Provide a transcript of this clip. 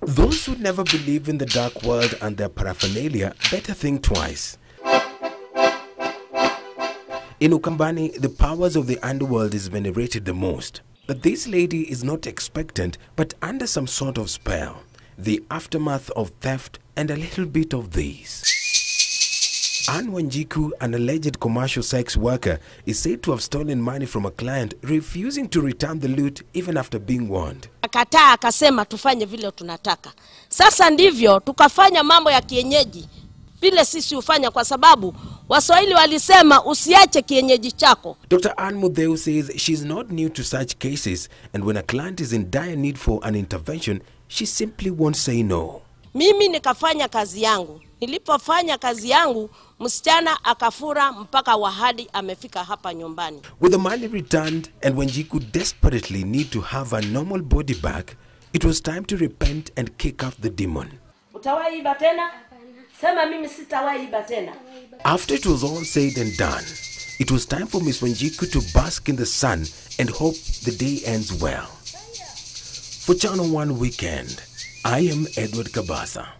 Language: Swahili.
Those who never believe in the dark world and their paraphernalia better think twice. In Ukambani, the powers of the underworld is venerated the most. But this lady is not expectant, but under some sort of spell. The aftermath of theft and a little bit of these. Anne Wanjiku, an alleged commercial sex worker, is said to have stolen money from a client, refusing to return the loot even after being warned. Akataa akasema tufanye vile tunataka. Sasa ndivyo tukafanya mambo ya kienyeji vile sisi hufanya, kwa sababu Waswahili walisema usiache kienyeji chako. Dr. Ann Mudheu says she's not new to such cases and when a client is in dire need for an intervention, she simply won't say no. Mimi nikafanya kazi yangu Nilipofanya kazi yangu, msichana akafura mpaka wahadi amefika hapa nyumbani. With the money returned and when Jiku desperately need to have a normal body back, it was time to repent and kick out the demon. Utawaiba tena? Sema mimi sitawaiba tena. After it was all said and done, it was time for Miss Wanjiku to bask in the sun and hope the day ends well. For Channel 1 Weekend, I am Edward Kabasa.